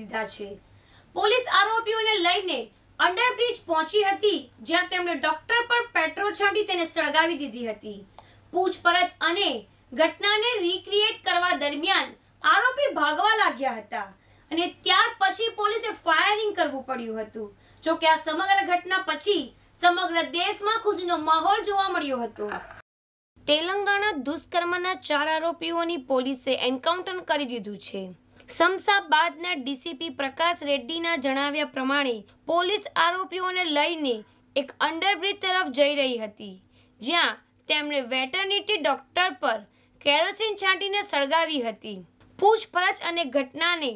લીધા છે પોલીસ આરોપીઓને લઈને અંડરબ્રિજ પહોંચી હતી જ્યાં તેમણે ડોક્ટર પર પેટ્રોલ છાંટી તેને સળગાવી દીધી હતી પૂછપરછ અને ઘટનાને રીક્રિએટ કરવા દરમિયાન આરોપી ભાગવા લાગ્યા હતા અને ત્યાર પછી પોલીસે ફાયરિંગ કરવું પડ્યું હતું જો કે આ સમગ્ર ઘટના પછી સમગ્ર દેશમાં ખુશીનો માહોલ જોવા મળ્યો હતો તેલંગાણા દુષ્કર્મના ચાર આરોપીઓની પોલીસે એન્કાઉન્ટર કરી દીધું છે શમશાબાદના ડીસીપી પ્રકાશ રેડ્ડીના જણાવ્યા પ્રમાણે પોલીસ આરોપીઓને લઈને એક અંડરબ્રિજ તરફ જઈ રહી હતી જ્યાં તેમણે વેટરનિટી ડોક્ટર પર કેરોસીન છાંટીને સળગાવી હતી પૂછપરછ અને ઘટનાને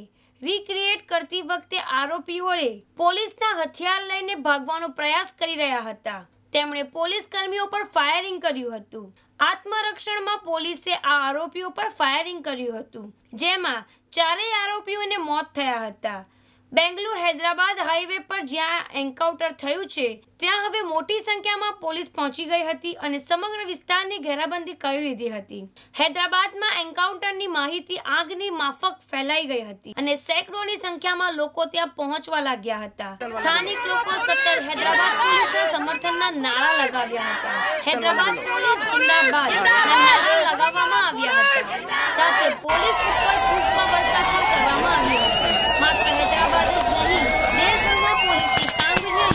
રીક્રિએટ કરતી વખતે આરોપીઓએ પોલીસના હથિયાર લઈને ભાગવાનો પ્રયાસ કરી રહ્યા હતા તેમણે પોલીસ કર્મીઓ પર ફાયરિંગ કર્યું હતું આત્મરક્ષણમાં પોલીસે આ આરોપીઓ પર ફાયરિંગ કર્યું હતું જેમાં ચારેય આરોપીઓને મોત થયા હતા બેંગ્લુર હૈદરાબાદ હાઈવે પર જ્યાં એન્કાઉન્ટર થયું છે ત્યાં હવે મોટી સંખ્યામાં પોલીસ પહોંચી ગઈ હતી અને સમગ્ર વિસ્તારની ઘેરાબંધી કરી લીધી હતી હૈદરાબાદમાં એન્કાઉન્ટરની માહિતી આગની માફક ફેલાઈ ગઈ હતી અને સેંકડોની સંખ્યામાં લોકો ત્યાં પહોંચવા લાગ્યા હતા સ્થાનિક લોકો સતત હૈદરાબાદ પોલીસના સમર્થનના નારા લગાવ્યા હતા હૈદરાબાદ પોલીસ જિંદાબાદ નારા લગાવવામાં આવ્યા હતા સાથે પોલીસ ઉપર પુષ્પ વર્ષા પણ કરવામાં આવી હતી માત્ર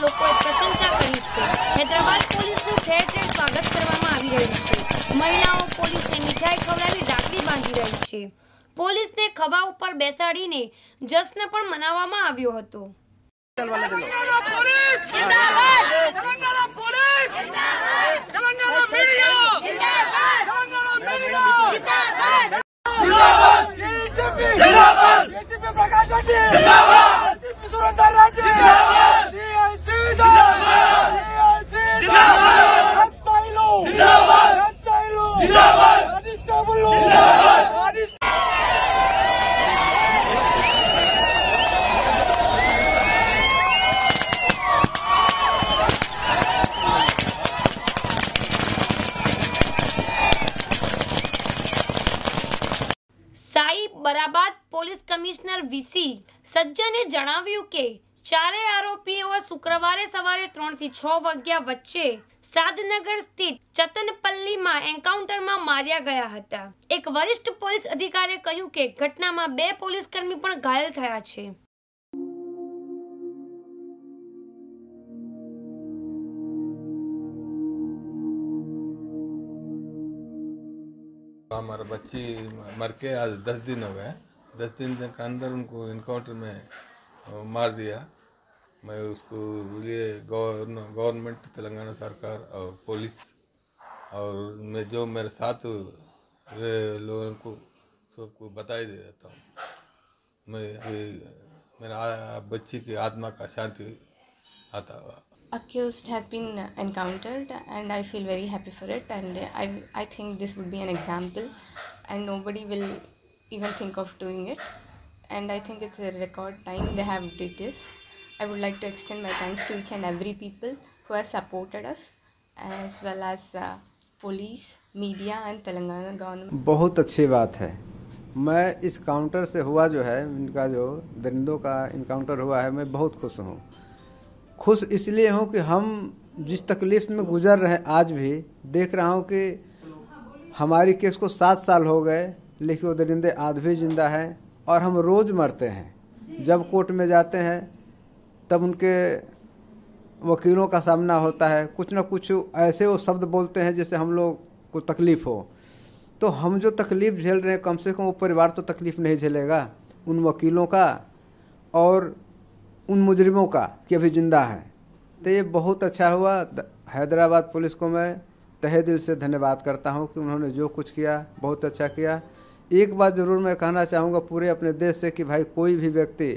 લોકોએ પ્રશંસા કરી છે હૈદરાબાદ પોલીસનું ઠેર ઠેર સ્વાગત કરવામાં આવી રહ્યું છે મહિલાઓ પોલીસને મીઠાઈ ખવડાવી રાખડી બાંધી રહી છે પોલીસને ખભા ઉપર બેસાડીને જશ્ન પણ મનાવવામાં આવ્યો હતો જિંદાબાદ ગુજરાત પોલીસ કમિશનર વીસી સજ્જને જણાવ્યું કે ચારે આરોપીઓ શુક્રવારે સવારે ત્રણથી છ વાગ્યા વચ્ચે સાદનગર સ્થિત ચતનપલ્લીમાં એન્કાઉન્ટરમાં માર્યા ગયા હતા એક વરિષ્ઠ પોલીસ અધિકારીએ કહ્યું કે ઘટનામાં બે પોલીસકર્મી પણ ઘાયલ થયા છે हमारा बच्ची मर के आज दस दिन हो दस दिन के अंदर उनको इनकाउंटर में मार दिया मैं उसको लिए गवर्नमेंट तेलंगाना सरकार और पुलिस और मैं जो मेरे साथ लोगों को सबको बताई दे देता हूँ मैं मेरा बच्ची की आत्मा का शांति आता हुआ accused have been encountered and i feel very happy for it and i i think this would be an example and nobody will even think of doing it and I think it's a record time they have did this. I would like to extend my thanks to each and every people who has supported us as well as uh, police, media and Telangana government. bahut achhi baat hai मैं इस counter से हुआ जो है इनका जो दरिंदों का encounter हुआ है मैं बहुत खुश हूँ खुश इसलिए हूँ कि हम जिस तकलीफ में गुजर रहे आज भी देख रहा हूँ कि हमारी केस को सात साल हो गए लेकिन वो दरिंदे आज भी जिंदा हैं और हम रोज़ मरते हैं जब कोर्ट में जाते हैं तब उनके वकीलों का सामना होता है कुछ ना कुछ ऐसे वो शब्द बोलते हैं जिससे हम लोग को तकलीफ़ हो तो हम जो तकलीफ़ झेल रहे हैं कम से कम वो परिवार तो तकलीफ़ नहीं झेलेगा उन वकीलों का और उन मुजरिमों का कि अभी ज़िंदा है तो ये बहुत अच्छा हुआ हैदराबाद पुलिस को मैं तहे दिल से धन्यवाद करता हूँ कि उन्होंने जो कुछ किया बहुत अच्छा किया एक बात ज़रूर मैं कहना चाहूँगा पूरे अपने देश से कि भाई कोई भी व्यक्ति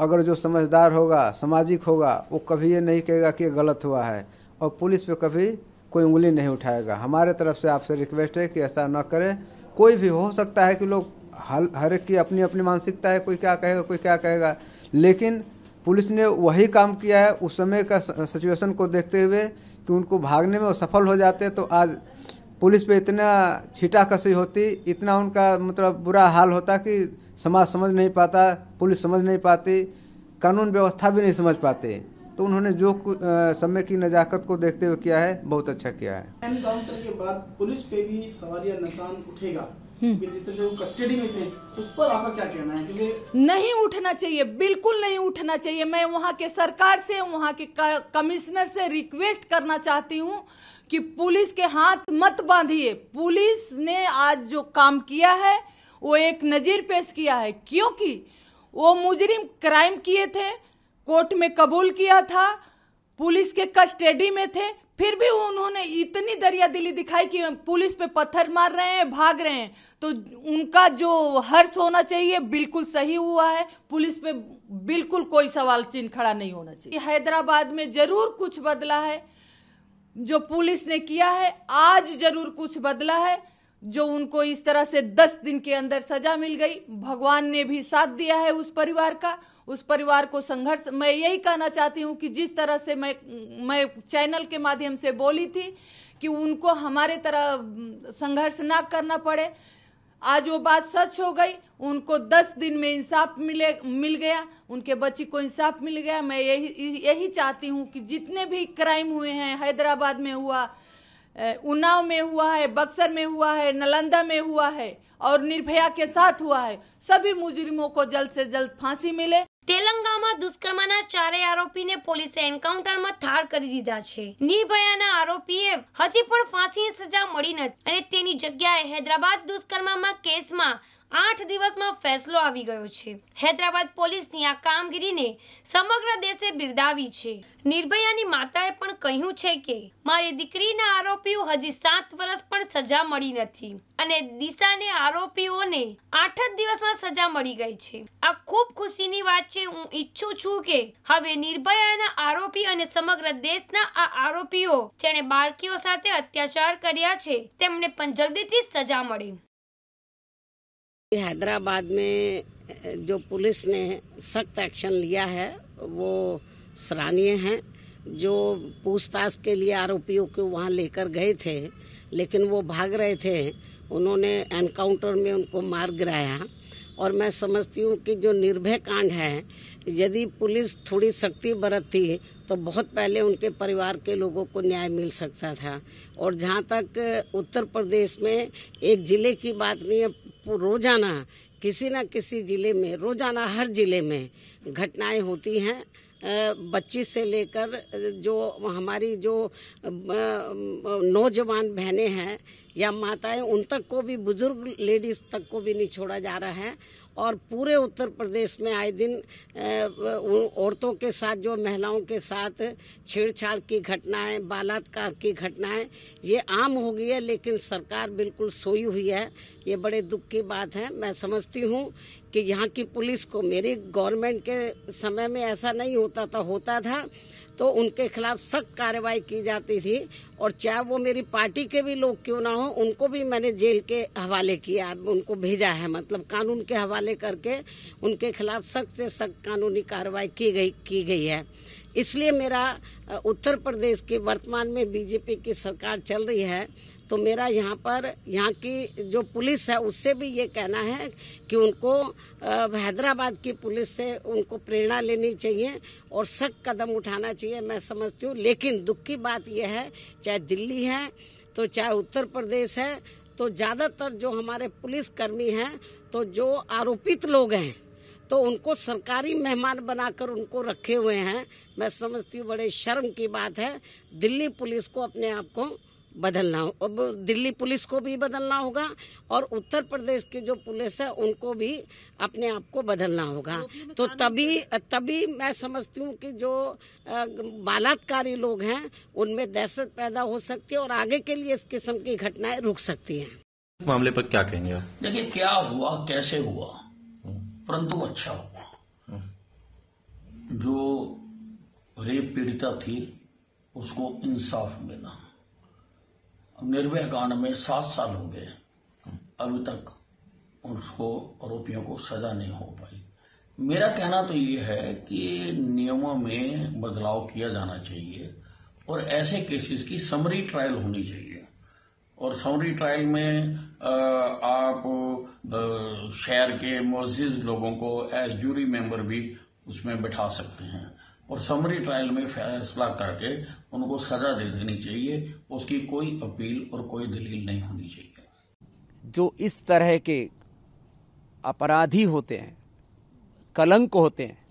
अगर जो समझदार होगा सामाजिक होगा वो कभी ये नहीं कहेगा कि गलत हुआ है और पुलिस पे कभी कोई उंगली नहीं उठाएगा हमारे तरफ से आपसे रिक्वेस्ट है कि ऐसा ना करें कोई भी हो सकता है कि लोग हल हर एक की अपनी अपनी मानसिकता है कोई क्या कहेगा कोई क्या कहेगा लेकिन पुलिस ने वही काम किया है उस समय का सिचुएशन को देखते हुए कि उनको भागने में वो सफल हो जाते तो आज पुलिस पे इतना छिटा कसी होती इतना उनका मतलब बुरा हाल होता कि समाज समझ नहीं पाता पुलिस समझ नहीं पाती कानून व्यवस्था भी नहीं समझ पाते तो उन्होंने जो समय की नजाकत को देखते हुए किया है बहुत अच्छा किया है के बाद पुलिस पे भी सवालिया निशान उठेगा हम्म। कस्टडी में थे उस पर आपका क्या कहना है नहीं उठना चाहिए बिल्कुल नहीं उठना चाहिए मैं वहाँ के सरकार से वहाँ के कमिश्नर से रिक्वेस्ट करना चाहती हूँ कि पुलिस के हाथ मत बांधिए पुलिस ने आज जो काम किया है वो एक नज़ीर पेश किया है क्योंकि वो मुजरिम क्राइम किए थे कोर्ट में कबूल किया था पुलिस के कस्टडी में थे फिर भी उन्होंने इतनी दरिया दिली दिखाई कि पुलिस पे पत्थर मार रहे हैं भाग रहे हैं तो उनका जो हर्ष होना चाहिए बिल्कुल सही हुआ है पुलिस पे बिल्कुल कोई सवाल चिन्ह खड़ा नहीं होना चाहिए हैदराबाद में जरूर कुछ बदला है जो पुलिस ने किया है आज जरूर कुछ बदला है जो उनको इस तरह से दस दिन के अंदर सजा मिल गई भगवान ने भी साथ दिया है उस परिवार का उस परिवार को संघर्ष मैं यही कहना चाहती हूँ कि जिस तरह से मैं मैं चैनल के माध्यम से बोली थी कि उनको हमारे तरह संघर्ष ना करना पड़े आज वो बात सच हो गई उनको दस दिन में इंसाफ मिले मिल गया उनके बच्ची को इंसाफ मिल गया मैं यही यही चाहती हूँ कि जितने भी क्राइम हुए हैं हैदराबाद में हुआ उन्नाव में हुआ है बक्सर में हुआ है नालंदा में हुआ है और निर्भया के साथ हुआ है सभी मुजरिमों को जल्द से जल्द फांसी मिले તેલંગામાં દુષ્કર્મના ચારે આરોપીને પોલીસે એન્કાઉન્ટરમાં ઠાર કરી દીધા છે નિર્ભયાના આરોપીએ હજી પણ ફાંસીની સજા મળી નથી અને તેની જગ્યાએ હૈદરાબાદ દુષ્કર્મમાં કેસમાં આઠ દિવસમાં ફેસલો આવી ગયો છે હૈદરાબાદ પોલીસની આ કામગીરીને સમગ્ર દેશે બિરદાવી છે નિર્ભયાની માતાએ પણ કહ્યું છે કે મારી દીકરીના આરોપીઓ હજી સાત વર્ષ પણ સજા મળી નથી અને દિશાને આરોપીઓને આઠ જ દિવસમાં સજા મળી ગઈ છે આ ખૂબ ખુશીની વાત છે હું ઈચ્છું છું કે હવે નિર્ભયાના આરોપી અને સમગ્ર દેશના આ આરોપીઓ જેણે બાળકીઓ સાથે અત્યાચાર કર્યા છે તેમને પણ જલ્દીથી સજા મળે हैदराबाद में जो पुलिस ने सख्त एक्शन लिया है वो सराहनीय है जो पूछताछ के लिए आरोपियों को वहाँ लेकर गए थे लेकिन वो भाग रहे थे उन्होंने एनकाउंटर में उनको मार गिराया और मैं समझती हूँ कि जो निर्भय कांड है यदि पुलिस थोड़ी सख्ती बरतती तो बहुत पहले उनके परिवार के लोगों को न्याय मिल सकता था और जहाँ तक उत्तर प्रदेश में एक ज़िले की बात नहीं है रोजाना किसी न किसी ज़िले में रोजाना हर ज़िले में घटनाएं होती हैं बच्ची से लेकर जो हमारी जो नौजवान बहनें हैं या माताएं उन तक को भी बुजुर्ग लेडीज़ तक को भी नहीं छोड़ा जा रहा है और पूरे उत्तर प्रदेश में आए दिन औरतों के साथ जो महिलाओं के साथ छेड़छाड़ की घटनाएं बलात्कार की घटनाएं ये आम हो गई है लेकिन सरकार बिल्कुल सोई हुई है ये बड़े दुख की बात है मैं समझती हूँ कि यहाँ की पुलिस को मेरे गवर्नमेंट के समय में ऐसा नहीं होता था होता था तो उनके खिलाफ सख्त कार्रवाई की जाती थी और चाहे वो मेरी पार्टी के भी लोग क्यों ना हो उनको भी मैंने जेल के हवाले किया उनको भेजा है मतलब कानून के हवाले करके उनके खिलाफ सख्त से सख्त कानूनी कार्रवाई की गई की गई है इसलिए मेरा उत्तर प्रदेश की वर्तमान में बीजेपी की सरकार चल रही है तो मेरा यहाँ पर यहाँ की जो पुलिस है उससे भी ये कहना है कि उनको हैदराबाद की पुलिस से उनको प्रेरणा लेनी चाहिए और सख्त कदम उठाना चाहिए मैं समझती हूँ लेकिन दुख की बात यह है चाहे दिल्ली है तो चाहे उत्तर प्रदेश है तो ज़्यादातर जो हमारे पुलिसकर्मी हैं तो जो आरोपित लोग हैं तो उनको सरकारी मेहमान बनाकर उनको रखे हुए हैं मैं समझती हूँ बड़े शर्म की बात है दिल्ली पुलिस को अपने आप को बदलना हो अब दिल्ली पुलिस को भी बदलना होगा और उत्तर प्रदेश की जो पुलिस है उनको भी अपने आप को बदलना होगा तो, तो तभी तभी मैं समझती हूँ कि जो बलात्कारी लोग हैं उनमें दहशत पैदा हो सकती है और आगे के लिए इस किस्म की घटनाएं रुक सकती हैं मामले पर क्या कहेंगे देखिए क्या हुआ कैसे हुआ हम्म। परंतु अच्छा हुआ हम्म। जो रेप पीड़िता थी उसको इंसाफ मिला निर्भय कांड में सात साल हो गए अभी तक उसको आरोपियों को सजा नहीं हो पाई मेरा कहना तो ये है कि नियमों में बदलाव किया जाना चाहिए और ऐसे केसेस की समरी ट्रायल होनी चाहिए और समरी ट्रायल में आप शहर के मोजिज लोगों को एज जूरी मेंबर भी उसमें बैठा सकते हैं और समरी ट्रायल में फैसला करके उनको सजा दे देनी चाहिए उसकी कोई अपील और कोई दलील नहीं होनी चाहिए जो इस तरह के अपराधी होते हैं कलंक होते हैं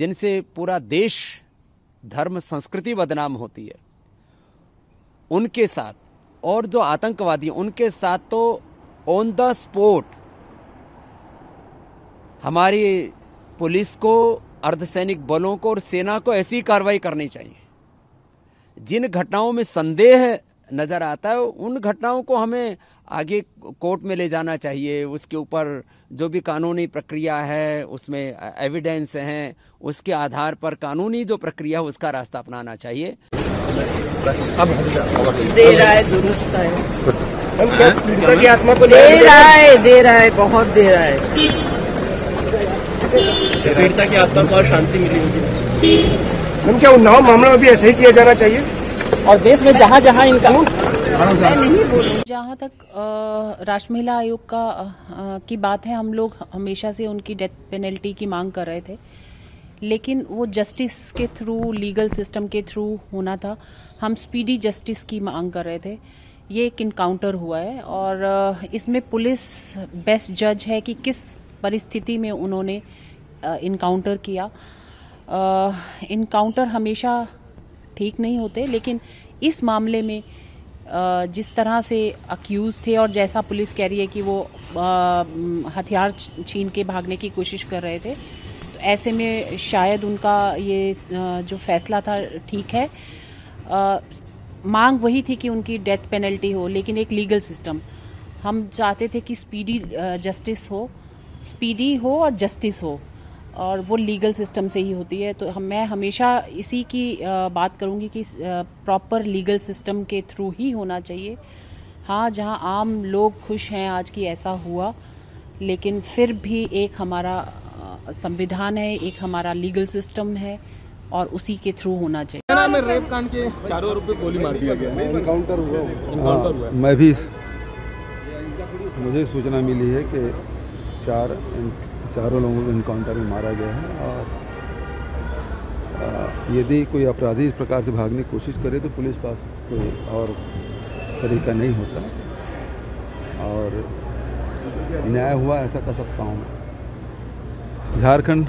जिनसे पूरा देश धर्म संस्कृति बदनाम होती है उनके साथ और जो आतंकवादी उनके साथ तो ऑन द स्पॉट हमारी पुलिस को अर्धसैनिक बलों को और सेना को ऐसी कार्रवाई करनी चाहिए जिन घटनाओं में संदेह नज़र आता है उन घटनाओं को हमें आगे कोर्ट में ले जाना चाहिए उसके ऊपर जो भी कानूनी प्रक्रिया है उसमें एविडेंस है उसके आधार पर कानूनी जो प्रक्रिया है उसका रास्ता अपनाना चाहिए अब दे रहा है दुरुस्त है हम क्या हाँ? पीड़िता की आत्मा को दे रहा है दे रहा है बहुत दे रहा है पीड़िता की आत्मा को और शांति मिली होगी क्या उन्नाव मामला में भी ऐसे ही किया जाना चाहिए और देश में जहाँ जहाँ इनका जहाँ तक राष्ट्र महिला आयोग का आ, की बात है हम लोग हमेशा से उनकी डेथ पेनल्टी की मांग कर रहे थे लेकिन वो जस्टिस के थ्रू लीगल सिस्टम के थ्रू होना था हम स्पीडी जस्टिस की मांग कर रहे थे ये एक इनकाउंटर हुआ है और इसमें पुलिस बेस्ट जज है कि किस परिस्थिति में उन्होंने इनकाउंटर किया इनकाउंटर हमेशा ठीक नहीं होते लेकिन इस मामले में जिस तरह से अक्यूज थे और जैसा पुलिस कह रही है कि वो हथियार छीन के भागने की कोशिश कर रहे थे तो ऐसे में शायद उनका ये जो फैसला था ठीक है मांग वही थी कि उनकी डेथ पेनल्टी हो लेकिन एक लीगल सिस्टम हम चाहते थे कि स्पीडी जस्टिस हो स्पीडी हो और जस्टिस हो और वो लीगल सिस्टम से ही होती है तो हम मैं हमेशा इसी की बात करूँगी कि प्रॉपर लीगल सिस्टम के थ्रू ही होना चाहिए हाँ जहाँ आम लोग खुश हैं आज की ऐसा हुआ लेकिन फिर भी एक हमारा संविधान है एक हमारा लीगल सिस्टम है और उसी के थ्रू होना चाहिए में रेप कांड के चारों आरोप गोली मार दिया गया इनकाउंटर हुआ, हाँ, मैं भी मुझे सूचना मिली है कि चार चारों लोगों को इनकाउंटर में मारा गया है और यदि कोई अपराधी इस प्रकार से भागने की कोशिश करे तो पुलिस पास कोई और तरीका नहीं होता और न्याय हुआ ऐसा कह सकता हूँ मैं झारखंड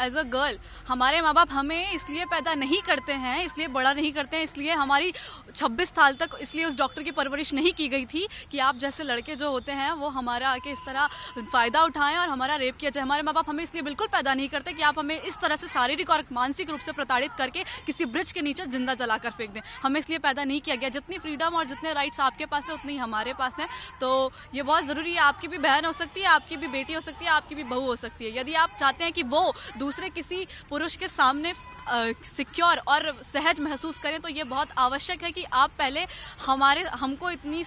एज अ गर्ल हमारे माँ बाप हमें इसलिए पैदा नहीं करते हैं इसलिए बड़ा नहीं करते हैं इसलिए हमारी 26 साल तक इसलिए उस डॉक्टर की परवरिश नहीं की गई थी कि आप जैसे लड़के जो होते हैं वो हमारा आके इस तरह फ़ायदा उठाएं और हमारा रेप किया जाए हमारे माँ बाप हमें इसलिए बिल्कुल पैदा नहीं करते कि आप हमें इस तरह से शारीरिक और मानसिक रूप से प्रताड़ित करके किसी ब्रिज के नीचे जिंदा जला फेंक दें हमें इसलिए पैदा नहीं किया गया जितनी फ्रीडम और जितने राइट्स आपके पास है उतनी हमारे पास हैं तो ये बहुत ज़रूरी है आपकी भी बहन हो सकती है आपकी भी बेटी हो सकती है आपकी भी बहू हो सकती है यदि आप चाहते हैं कि वो दूसरे किसी पुरुष के सामने सिक्योर और सहज महसूस करें तो ये बहुत आवश्यक है कि आप पहले हमारे हमको इतनी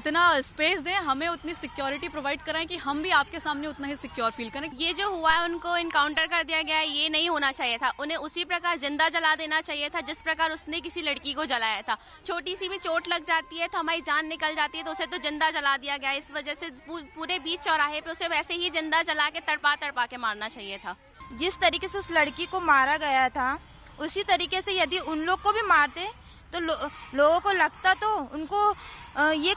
इतना स्पेस दें हमें उतनी सिक्योरिटी प्रोवाइड कराएं कि हम भी आपके सामने उतना ही सिक्योर फील करें ये जो हुआ है उनको इनकाउंटर कर दिया गया है ये नहीं होना चाहिए था उन्हें उसी प्रकार जिंदा जला देना चाहिए था जिस प्रकार उसने किसी लड़की को जलाया था छोटी सी भी चोट लग जाती है तो हमारी जान निकल जाती है तो उसे तो जिंदा जला दिया गया इस वजह से पूरे बीच चौराहे पे उसे वैसे ही जिंदा जला के तड़पा तड़पा के मारना चाहिए था जिस तरीके से उस लड़की को मारा गया था उसी तरीके से यदि उन लोग को भी मारते तो लो, लोगों को लगता तो उनको ये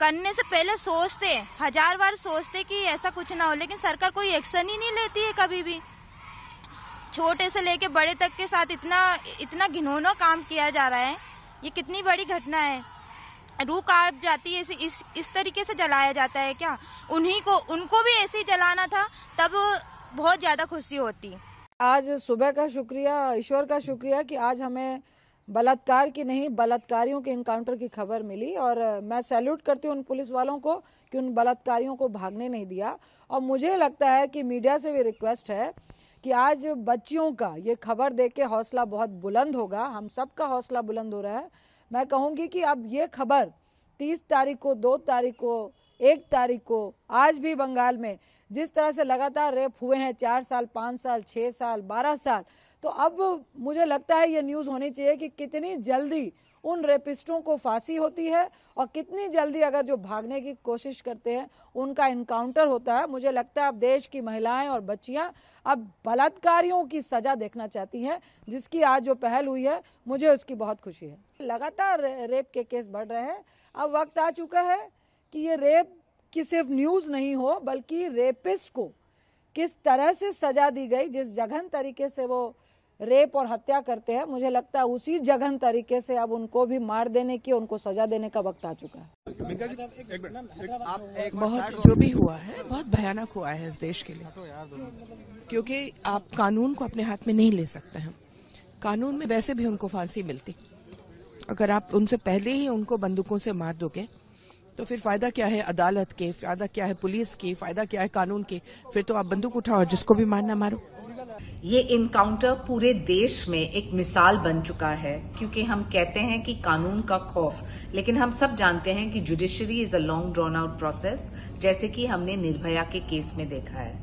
करने से पहले सोचते हजार बार सोचते कि ऐसा कुछ ना हो लेकिन सरकार कोई एक्शन ही नहीं लेती है कभी भी छोटे से लेके बड़े तक के साथ इतना इतना घिनौना काम किया जा रहा है ये कितनी बड़ी घटना है रूह काट जाती है इस, इस तरीके से जलाया जाता है क्या उन्हीं को उनको भी ऐसे ही जलाना था तब बहुत ज़्यादा खुशी होती आज सुबह का शुक्रिया ईश्वर का शुक्रिया कि आज हमें बलात्कार की नहीं बलात्कारियों के इनकाउंटर की खबर मिली और मैं सैल्यूट करती हूँ उन पुलिस वालों को कि उन बलात्कारियों को भागने नहीं दिया और मुझे लगता है कि मीडिया से भी रिक्वेस्ट है कि आज बच्चियों का ये खबर देख के हौसला बहुत बुलंद होगा हम सब का हौसला बुलंद हो रहा है मैं कहूँगी कि अब ये खबर तीस तारीख को दो तारीख को एक तारीख को आज भी बंगाल में जिस तरह से लगातार रेप हुए हैं चार साल पाँच साल छः साल बारह साल तो अब मुझे लगता है ये न्यूज़ होनी चाहिए कि कितनी जल्दी उन रेपिस्टों को फांसी होती है और कितनी जल्दी अगर जो भागने की कोशिश करते हैं उनका इनकाउंटर होता है मुझे लगता है अब देश की महिलाएं और बच्चियां अब बलात्कारियों की सज़ा देखना चाहती हैं जिसकी आज जो पहल हुई है मुझे उसकी बहुत खुशी है लगातार रेप के केस बढ़ रहे हैं अब वक्त आ चुका है कि ये रेप कि सिर्फ न्यूज़ नहीं हो बल्कि रेपिस्ट को किस तरह से सजा दी गई जिस जघन तरीके से वो रेप और हत्या करते हैं मुझे लगता है उसी जघन तरीके से अब उनको भी मार देने की उनको सजा देने का वक्त आ चुका है बहुत जो भी हुआ है बहुत भयानक हुआ है इस देश के लिए तो क्योंकि आप कानून को अपने हाथ में नहीं ले सकते हैं कानून में वैसे भी उनको फांसी मिलती अगर आप उनसे पहले ही उनको बंदूकों से मार दोगे तो फिर फ़ायदा क्या है अदालत के फ़ायदा क्या है पुलिस के फ़ायदा क्या है कानून के फिर तो आप बंदूक उठाओ और जिसको भी मारना मारो ये इनकाउंटर पूरे देश में एक मिसाल बन चुका है क्योंकि हम कहते हैं कि कानून का खौफ लेकिन हम सब जानते हैं कि judiciary is a long drawn out process जैसे कि हमने निर्भया के केस में देखा है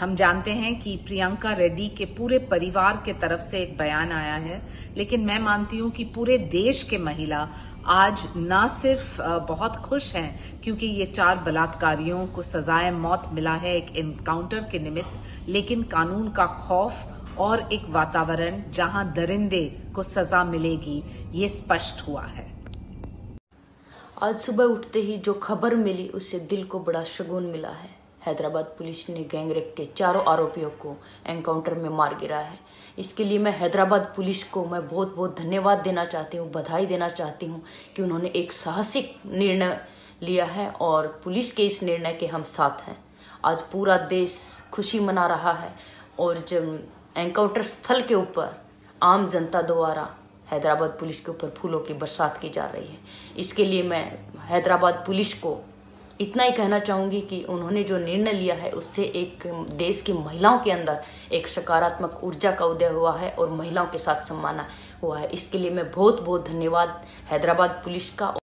हम जानते हैं कि प्रियंका रेड्डी के पूरे परिवार के तरफ से एक बयान आया है लेकिन मैं मानती हूं कि पूरे देश के महिला आज न सिर्फ बहुत खुश हैं क्योंकि ये चार बलात्कारियों को सजाए मौत मिला है एक एनकाउंटर के निमित्त लेकिन कानून का खौफ और एक वातावरण जहां दरिंदे को सजा मिलेगी ये स्पष्ट हुआ है आज सुबह उठते ही जो खबर मिली उससे दिल को बड़ा शगुन मिला है हैदराबाद पुलिस ने गैंगरेप के चारों आरोपियों को एनकाउंटर में मार गिरा है इसके लिए मैं हैदराबाद पुलिस को मैं बहुत बहुत धन्यवाद देना चाहती हूँ बधाई देना चाहती हूँ कि उन्होंने एक साहसिक निर्णय लिया है और पुलिस के इस निर्णय के हम साथ हैं आज पूरा देश खुशी मना रहा है और जब एनकाउंटर स्थल के ऊपर आम जनता द्वारा हैदराबाद पुलिस के ऊपर फूलों की बरसात की जा रही है इसके लिए मैं हैदराबाद पुलिस को इतना ही कहना चाहूँगी कि उन्होंने जो निर्णय लिया है उससे एक देश की महिलाओं के अंदर एक सकारात्मक ऊर्जा का उदय हुआ है और महिलाओं के साथ सम्मान हुआ है इसके लिए मैं बहुत बहुत धन्यवाद हैदराबाद पुलिस का